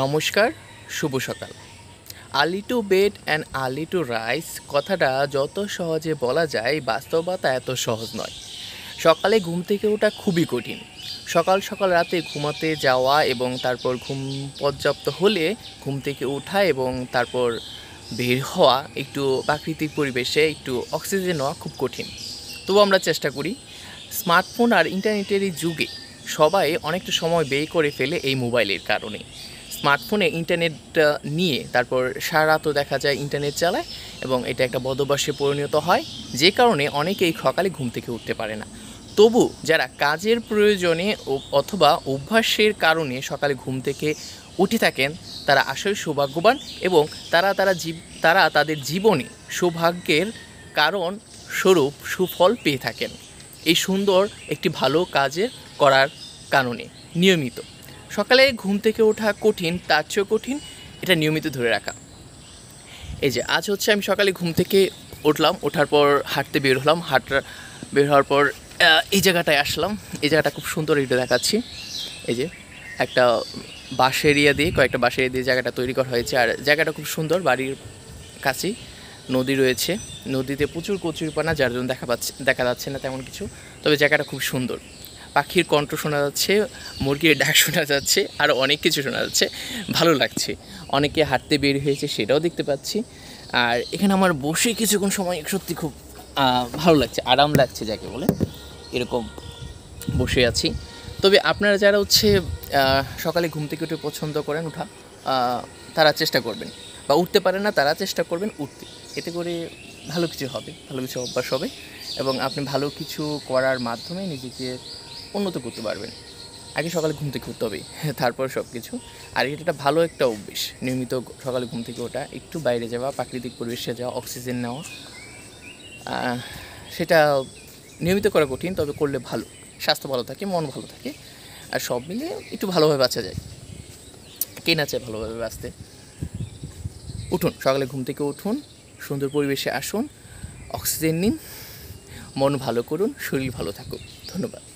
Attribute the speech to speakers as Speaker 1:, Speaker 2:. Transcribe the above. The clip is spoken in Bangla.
Speaker 1: নমস্কার শুভ সকাল early to bed and early to rise কথাটা যত সহজে বলা যায় বাস্তবতা এত সহজ নয় সকালে ঘুম থেকে ওটা খুবই কঠিন সকাল সকাল রাতে ঘুমাতে যাওয়া এবং তারপর ঘুম পর্যাপ্ত হলে ঘুম থেকে ওঠা এবং তারপর বের হওয়া একটু প্রাকৃতিক পরিবেশে একটু অক্সিজেন নেওয়া খুব কঠিন তবু আমরা চেষ্টা করি স্মার্টফোন আর ইন্টারনেটের এই যুগে সবাই অনেকটা সময় ব্যয় করে ফেলে এই মোবাইলের কারণে স্মার্টফোনে ইন্টারনেট নিয়ে তারপর সারা তো দেখা যায় ইন্টারনেট চালায় এবং এটা একটা বদভ্যাসে পরিণত হয় যে কারণে অনেকেই সকালে ঘুম থেকে উঠতে পারে না তবু যারা কাজের প্রয়োজনে অথবা অভ্যাসের কারণে সকালে ঘুম থেকে উঠে থাকেন তারা আসলে সৌভাগ্যবান এবং তারা তারা জীব তারা তাদের জীবনে সৌভাগ্যের কারণ স্বরূপ সুফল পেয়ে থাকেন এই সুন্দর একটি ভালো কাজের করার কারণে নিয়মিত সকালে ঘুম থেকে ওঠা কঠিন তার চেয়েও কঠিন এটা নিয়মিত ধরে রাখা এই যে আজ হচ্ছে আমি সকালে ঘুম থেকে উঠলাম ওঠার পর হাঁটতে বের হলাম হাঁটার বের হওয়ার পর এই জায়গাটায় আসলাম এই জায়গাটা খুব সুন্দর এটা দেখাচ্ছি এই যে একটা বাঁশ এরিয়া দিয়ে কয়েকটা বাঁশ এরিয়া দিয়ে জায়গাটা তৈরি করা হয়েছে আর জায়গাটা খুব সুন্দর বাড়ির কাছেই নদী রয়েছে নদীতে প্রচুর কচুরিপানা যার জন্য দেখা পাচ্ছে দেখা যাচ্ছে না তেমন কিছু তবে জায়গাটা খুব সুন্দর পাখির কণ্ঠ শোনা যাচ্ছে মুরগির ডাক শোনা যাচ্ছে আর অনেক কিছু শোনা যাচ্ছে ভালো লাগছে অনেকে হাঁটতে বের হয়েছে সেটাও দেখতে পাচ্ছি আর এখানে আমার বসে কিছুক্ষণ সময় সত্যি খুব ভালো লাগছে আরাম লাগছে যাকে বলে এরকম বসে আছি তবে আপনারা যারা হচ্ছে সকালে ঘুম থেকে উঠে পছন্দ করেন ওঠা তারা চেষ্টা করবেন বা উঠতে পারেন না তারা চেষ্টা করবেন উঠতে এতে করে ভালো কিছু হবে ভালো কিছু অভ্যাস হবে এবং আপনি ভালো কিছু করার মাধ্যমে নিজেকে উন্নত করতে পারবেন আগে সকালে ঘুম থেকে উঠতে হবে তারপর সব কিছু আর এটা একটা ভালো একটা অভ্যেস নিয়মিত সকালে ঘুম থেকে ওঠা একটু বাইরে যাওয়া প্রাকৃতিক পরিবেশে যাওয়া অক্সিজেন নেওয়া সেটা নিয়মিত করা কঠিন তবে করলে ভালো স্বাস্থ্য ভালো থাকে মন ভালো থাকে আর সব মিলে একটু ভালোভাবে বাঁচা যায় কে না চায় ভালোভাবে বাঁচতে উঠুন সকালে ঘুম থেকে উঠুন সুন্দর পরিবেশে আসুন অক্সিজেন নিন মন ভালো করুন শরীর ভালো থাকুক ধন্যবাদ